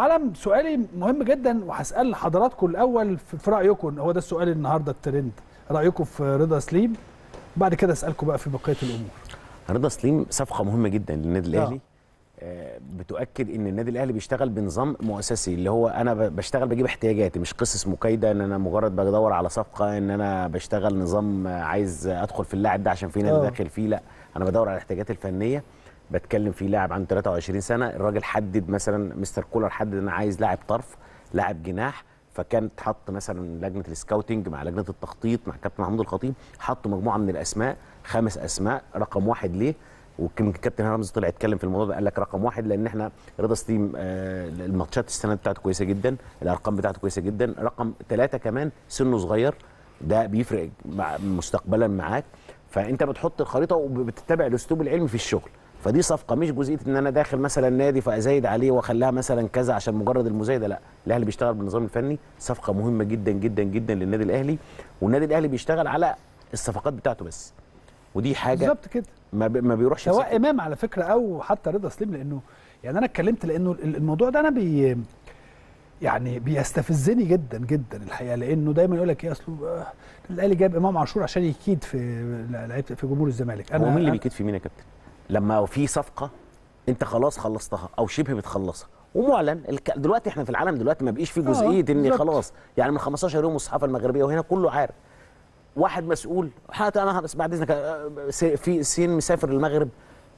عالم سؤالي مهم جدا وهسال حضراتكم الاول في رايكم هو ده السؤال النهارده الترند رايكم في رضا سليم بعد كده اسالكم بقى في بقيه الامور رضا سليم صفقه مهمه جدا للنادي الاهلي آه. آه، بتؤكد ان النادي الاهلي بيشتغل بنظام مؤسسي اللي هو انا بشتغل بجيب احتياجاتي مش قصص مكايده ان انا مجرد بدور على صفقه ان انا بشتغل نظام عايز ادخل في اللاعب ده عشان في نادي آه. داخل فيه لا انا بدور على الاحتياجات الفنيه بتكلم في لاعب عنده 23 سنه الراجل حدد مثلا مستر كولر حدد انا عايز لاعب طرف لاعب جناح فكان اتحط مثلا لجنه السكاوتنج مع لجنه التخطيط مع كابتن محمود الخطيب حطوا مجموعه من الاسماء خمس اسماء رقم واحد ليه كابتن رمز طلع اتكلم في الموضوع ده قال لك رقم واحد لان احنا رضا ستيم آه الماتشات السنه بتاعته كويسه جدا الارقام بتاعته كويسه جدا رقم ثلاثه كمان سنه صغير ده بيفرق مع مستقبلا معاك فانت بتحط الخريطه وبتتبع الاسلوب العلمي في الشغل فدي صفقه مش جزئيه ان انا داخل مثلا نادي فازايد عليه واخليها مثلا كذا عشان مجرد المزايده لا الاهلي بيشتغل بالنظام الفني صفقه مهمه جدا جدا جدا للنادي الاهلي والنادي الاهلي بيشتغل على الصفقات بتاعته بس ودي حاجه بالظبط كده ما, بي ما بيروحش سواء امام على فكره او حتى رضا سليم لانه يعني انا اتكلمت لانه الموضوع ده انا بي يعني بيستفزني جدا جدا الحقيقه لانه دايما يقول لك ايه اصله آه، الاهلي جاب امام عاشور عشان يكيد في لعيبه في جمهور الزمالك انا هو مين اللي بيكيد في مين يا كابتن؟ لما في صفقه انت خلاص خلصتها او شبه بتخلصها ومعلن دلوقتي احنا في العالم دلوقتي ما بقيش في جزئيه اه، ان خلاص يعني من 15 يوم الصحافه المغربيه وهنا كله عارف واحد مسؤول حتى انا بس بعد اذنك آه، آه، في سين مسافر المغرب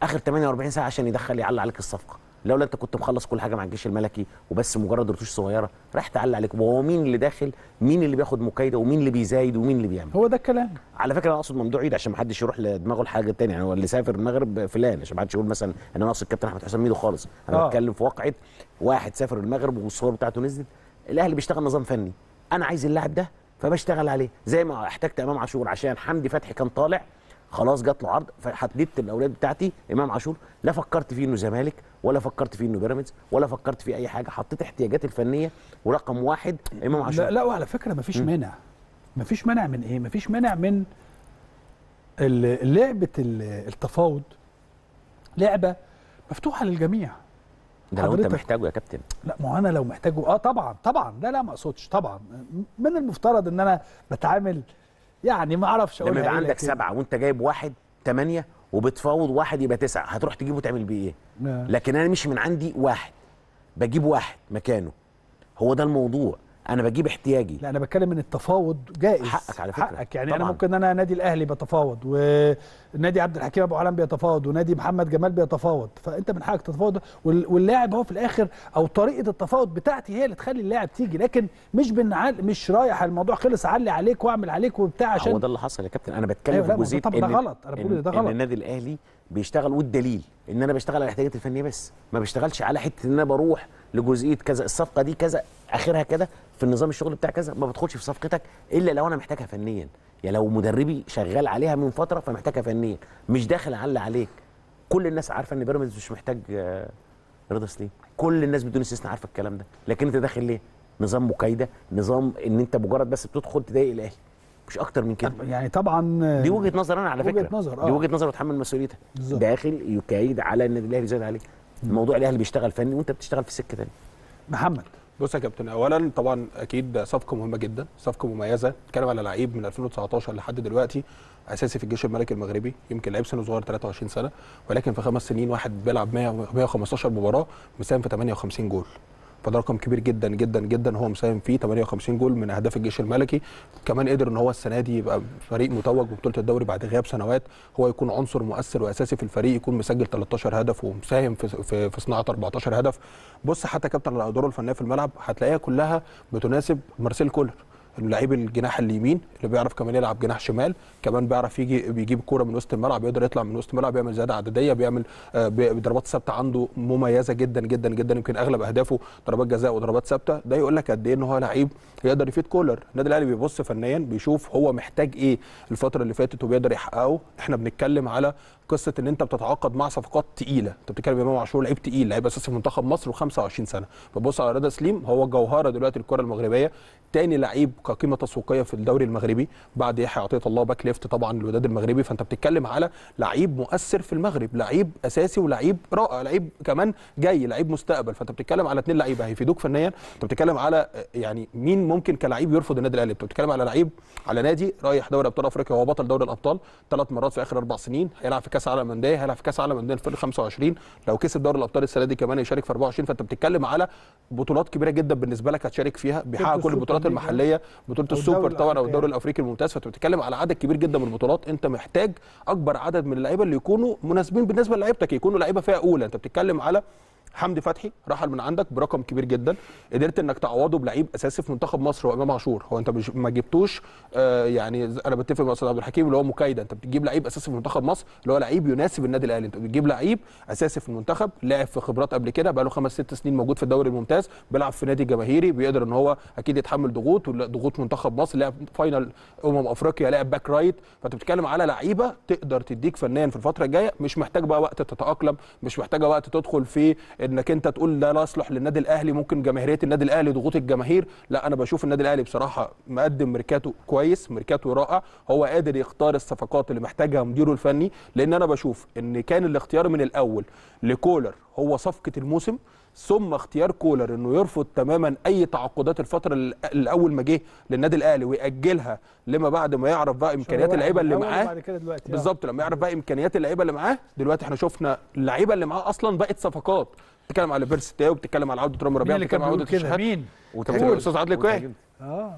اخر 48 ساعه عشان يدخل يعلق عليك الصفقه لولا انت كنت مخلص كل حاجه مع الجيش الملكي وبس مجرد رتوش صغيره راح تعلق عليك وهو مين اللي داخل مين اللي بياخد مكايده ومين اللي بيزايد ومين اللي بيعمل هو ده الكلام على فكره انا اقصد ممدوح عيد عشان ما حدش يروح لدماغه الحاجة الثانيه يعني هو اللي سافر المغرب فلان عشان ما حدش يقول مثلا ان انا اقصد الكابتن احمد حسام ميدو خالص انا آه. بتكلم في واقعه واحد سافر المغرب والصور بتاعته نزلت الاهلي بيشتغل نظام فني انا عايز اللاعب ده فبشتغل عليه زي ما احتجت امام عاشور عشان حمدي فتحي كان طالع خلاص جات له عرض فحددت الاولاد بتاعتي امام عاشور لا فكرت فيه انه زمالك ولا فكرت فيه انه بيراميدز ولا فكرت فيه اي حاجه حطيت احتياجاتي الفنيه ورقم واحد امام عاشور لا, لا وعلى فكره مفيش مانع مفيش مانع من ايه مفيش مانع من لعبه التفاوض لعبه مفتوحه للجميع ده لو انت محتاجه يا كابتن لا ما انا لو محتاجه اه طبعا طبعا لا لا ما اقصدش طبعا من المفترض ان انا بتعامل يعني ما اعرفش اقول لما يبقى إيه عندك سبعه وانت جايب واحد ثمانيه وبتفاوض واحد يبقى تسعه هتروح تجيبه تعمل بيه ايه؟ نعم. لكن انا مش من عندي واحد بجيب واحد مكانه هو ده الموضوع انا بجيب احتياجي لا انا بتكلم ان التفاوض جائز حقك على فكره حقك يعني طبعًا. انا ممكن انا نادي الاهلي بتفاوض ونادي عبد الحكيم ابو علام بيتفاوض ونادي محمد جمال بيتفاوض فانت من حقك تتفاوض واللاعب هو في الاخر او طريقه التفاوض بتاعتي هي اللي تخلي اللاعب تيجي لكن مش بنعال مش رايح الموضوع خلص علي عليك واعمل عليك وبتاع عشان هو ده اللي حصل يا كابتن انا بتكلم أيوة في جزئيه طب ده غلط انا بقول ده غلط ان النادي الاهلي بيشتغل والدليل ان انا بشتغل على الاحتياجات الفنيه بس ما بشتغلش على حته ان انا بروح لجزئيه كذا الصفقه دي كذا اخرها كذا في النظام الشغل بتاع كذا ما بدخلش في صفقتك الا لو انا محتاجها فنيا يعني لو مدربي شغال عليها من فتره فمحتاجها فنيا مش داخل على عليك كل الناس عارفه ان بيراميدز مش محتاج آه، رضا سليم كل الناس بدون استثناء عارفه الكلام ده لكن انت داخل ليه نظام مكايده نظام ان انت مجرد بس بتدخل تضايق الاهلي مش اكتر من كده يعني طبعا دي وجهه نظر انا على فكره وجهة نظر آه. دي وجهه نظر وتحمل مسؤوليتها داخل يكايد على النادي الاهلي زاد عليه موضوع الاهلي بيشتغل فني وانت بتشتغل في سكه ثانيه محمد بص يا كابتن اولا طبعا اكيد صفقه مهمه جدا صفقه مميزه بتتكلم على لعيب من 2019 لحد دلوقتي اساسي في الجيش الملكي المغربي يمكن لعيب سنه صغير 23 سنه ولكن في خمس سنين واحد بيلعب 115 مباراه مساهم في 58 جول فده رقم كبير جدا جدا جدا هو مساهم فيه 58 جول من اهداف الجيش الملكي كمان قدر ان هو السنه دي يبقى فريق متوج ببطوله الدوري بعد غياب سنوات هو يكون عنصر مؤثر واساسي في الفريق يكون مسجل 13 هدف ومساهم في في, صناعه 14 هدف بص حتى كابتن على الفنيه في الملعب هتلاقيها كلها بتناسب مارسيل كولر لعيب الجناح اليمين اللي بيعرف كمان يلعب جناح شمال كمان بيعرف يجي بيجيب كوره من وسط الملعب بيقدر يطلع من وسط الملعب بيعمل زياده عدديه بيعمل آه، ضربات ثابته عنده مميزه جدا جدا جدا يمكن اغلب اهدافه ضربات جزاء وضربات ثابته ده يقول لك قد ايه ان هو لعيب يقدر يفيد كولر النادي الاهلي بيبص فنيا بيشوف هو محتاج ايه الفتره اللي فاتت وبيقدر يحققه احنا بنتكلم على قصه ان انت بتتعاقد مع صفقات تقيله انت بتتكلم امام عاشور لعيب تقيل لعيب اساسي في منتخب مصر و25 سنه فبص على رضا سليم هو جوهره دلوقتي الكره المغربيه تاني لعيب كقيمه تسويقيه في الدوري المغربي بعد يحيى عطيه الله باك ليفت طبعا الوداد المغربي فانت بتتكلم على لعيب مؤثر في المغرب لعيب اساسي ولعيب رائع لعيب كمان جاي لعيب مستقبل فانت بتتكلم على اثنين لعيبه هيفيدوك فنيا انت بتتكلم على يعني مين ممكن كلعيب يرفض النادي الاهلي انت بتتكلم على لعيب على نادي رايح دوري ابطال افريقيا هو بطل دوري الابطال ثلاث مرات في اخر اربع سنين هيلعب في كاس كاس عالم انديه هيلعب في كاس عالم انديه 2025 لو كسب دوري الابطال السنه دي كمان يشارك في 24 فانت بتتكلم على بطولات كبيره جدا بالنسبه لك هتشارك فيها بيحقق كل البطولات المحليه بطوله السوبر طبعا او الدوري الافريقي الممتاز فانت بتتكلم على عدد كبير جدا من البطولات انت محتاج اكبر عدد من اللعيبه اللي يكونوا مناسبين بالنسبه لعيبتك يكونوا لعيبه فئه اولى انت بتتكلم على حمدي فتحي رحل من عندك برقم كبير جدا قدرت انك تعوضه بلعيب اساسي في منتخب مصر وامام عاشور هو انت مش ما جبتوش آه، يعني انا بتفق مع استاذ عبد الحكيم اللي هو مكايده انت بتجيب لعيب اساسي في منتخب مصر اللي هو لعيب يناسب النادي الاهلي انت بتجيب لعيب اساسي في المنتخب لعب في خبرات قبل كده بقى له خمس ست سنين موجود في الدوري الممتاز بيلعب في نادي جماهيري بيقدر ان هو اكيد يتحمل ضغوط ضغوط منتخب مصر لعب فاينل امم افريقيا لعب باك رايت فانت بتتكلم على لعيبه تقدر تديك فنان في الفتره الجايه مش محتاج بقى وقت تتاقلم مش محتاجه وقت تدخل في انك انت تقول لا لا يصلح للنادي الاهلي ممكن جماهيريه النادي الاهلي ضغوط الجماهير لا انا بشوف النادي الاهلي بصراحه مقدم ميركاتو كويس ميركاتو رائع هو قادر يختار الصفقات اللي محتاجها مديره الفني لان انا بشوف ان كان الاختيار من الاول لكولر هو صفقه الموسم ثم اختيار كولر انه يرفض تماما اي تعاقدات الفتره الاول ما جه للنادي الاهلي وياجلها لما بعد ما يعرف بقى امكانيات اللعيبه اللي معاه آه. بالظبط لما يعرف بقى امكانيات اللعيبه اللي معاه دلوقتي احنا شفنا اللعيبه اللي معاه اصلا بقت صفقات بتتكلم على بيرستاو بتتكلم على عوده رامي ربيع بتتكلم على عوده الشحات مين وتمثيل الاستاذ عادل كويس اه